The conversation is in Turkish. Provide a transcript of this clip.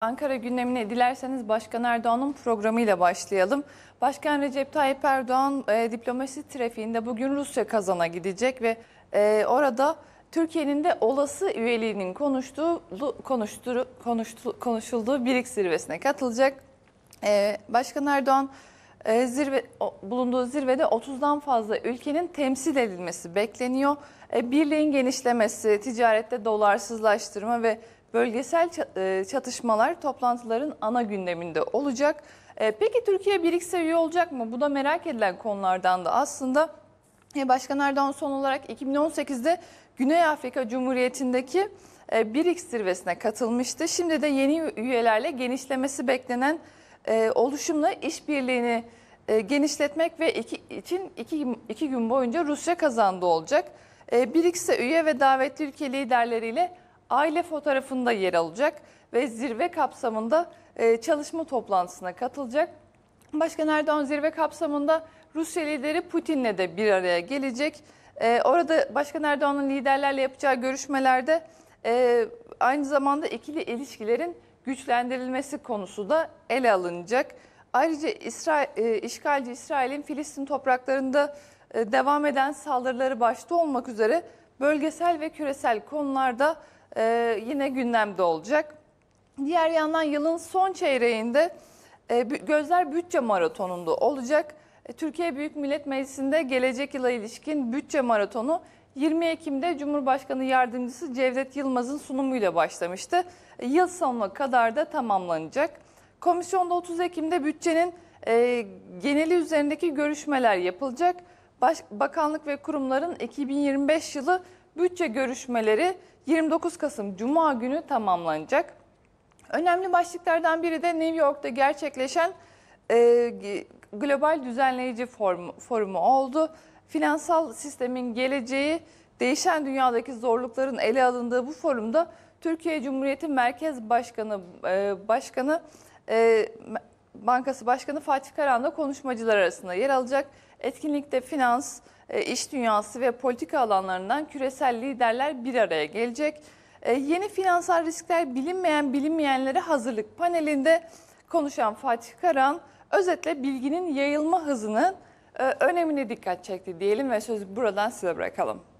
Ankara gündemine dilerseniz Başkan Erdoğan'ın programıyla başlayalım. Başkan Recep Tayyip Erdoğan e, diplomasi trafiğinde bugün Rusya Kazan'a gidecek ve e, orada Türkiye'nin de olası üyeliğinin konuştuğu konuştu konuştu, konuşulduğu BRICS zirvesine katılacak. E, Başkan Erdoğan e, zirve o, bulunduğu zirvede 30'dan fazla ülkenin temsil edilmesi bekleniyor. E, birliğin genişlemesi, ticarette dolarsızlaştırma ve bölgesel e, çatışmalar toplantıların ana gündeminde olacak. E, peki Türkiye BRICS'e üye olacak mı? Bu da merak edilen konulardan da aslında. E, Başkan Erdoğan son olarak 2018'de Güney Afrika Cumhuriyeti'ndeki BRICS zirvesine katılmıştı. Şimdi de yeni üyelerle genişlemesi beklenen oluşumla işbirliğini genişletmek ve iki, için iki, iki gün boyunca Rusya kazandı olacak. BRICS'e üye ve davetli ülke liderleriyle aile fotoğrafında yer alacak ve zirve kapsamında e, çalışma toplantısına katılacak. Başkan Erdoğan zirve kapsamında Rusya lideri Putin'le de bir araya gelecek. E, orada Başkan Erdoğan'ın liderlerle yapacağı görüşmelerde e, aynı zamanda ikili ilişkilerin güçlendirilmesi konusu da ele alınacak. Ayrıca İsrail, işgalci İsrail'in Filistin topraklarında devam eden saldırıları başta olmak üzere bölgesel ve küresel konularda e, yine gündemde olacak. Diğer yandan yılın son çeyreğinde e, gözler bütçe maratonunda olacak. E, Türkiye Büyük Millet Meclisi'nde gelecek yıla ilişkin bütçe maratonu 20 Ekim'de Cumhurbaşkanı Yardımcısı Cevdet Yılmaz'ın sunumuyla başlamıştı. E, yıl sonuna kadar da tamamlanacak. Komisyonda 30 Ekim'de bütçenin e, geneli üzerindeki görüşmeler yapılacak. Baş, bakanlık ve kurumların 2025 yılı bütçe görüşmeleri 29 Kasım Cuma günü tamamlanacak. Önemli başlıklardan biri de New York'ta gerçekleşen e, Global Düzenleyici Forumu, forumu oldu. Finansal sistemin geleceği, değişen dünyadaki zorlukların ele alındığı bu forumda Türkiye Cumhuriyeti Merkez Başkanı e, Başkanı e, Bankası Başkanı Fatih Karan da konuşmacılar arasında yer alacak. Etkinlikte finans, e, iş dünyası ve politika alanlarından küresel liderler bir araya gelecek. E, yeni finansal riskler bilinmeyen bilinmeyenlere hazırlık panelinde konuşan Fatih Karan özetle bilginin yayılma hızının e, önemine dikkat çekti diyelim ve sözü buradan size bırakalım.